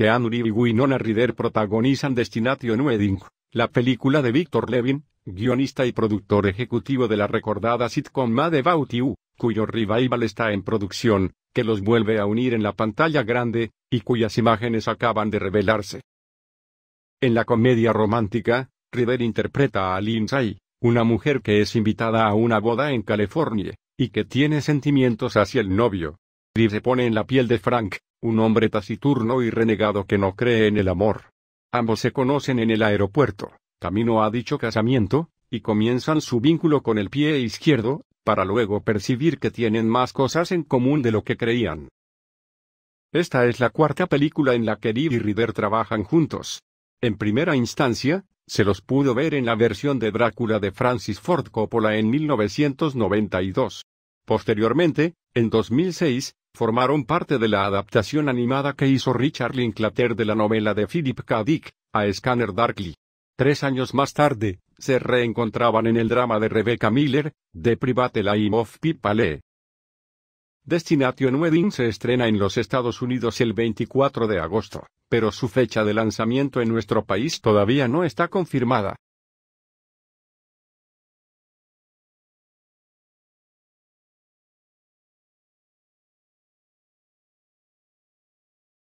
Keanu Reeves y Winona Ryder protagonizan Destination Wedding, la película de Victor Levin, guionista y productor ejecutivo de la recordada sitcom Mad About You, cuyo revival está en producción, que los vuelve a unir en la pantalla grande, y cuyas imágenes acaban de revelarse. En la comedia romántica, Ryder interpreta a Lindsay, una mujer que es invitada a una boda en California, y que tiene sentimientos hacia el novio. River se pone en la piel de Frank, un hombre taciturno y renegado que no cree en el amor. Ambos se conocen en el aeropuerto, camino a dicho casamiento, y comienzan su vínculo con el pie izquierdo, para luego percibir que tienen más cosas en común de lo que creían. Esta es la cuarta película en la que Liv y River trabajan juntos. En primera instancia, se los pudo ver en la versión de Drácula de Francis Ford Coppola en 1992. Posteriormente, en 2006, formaron parte de la adaptación animada que hizo Richard Linklater de la novela de Philip K. Dick, A Scanner Darkly. Tres años más tarde, se reencontraban en el drama de Rebecca Miller, The Private Life of Pipale. Destination Wedding se estrena en los Estados Unidos el 24 de agosto, pero su fecha de lanzamiento en nuestro país todavía no está confirmada.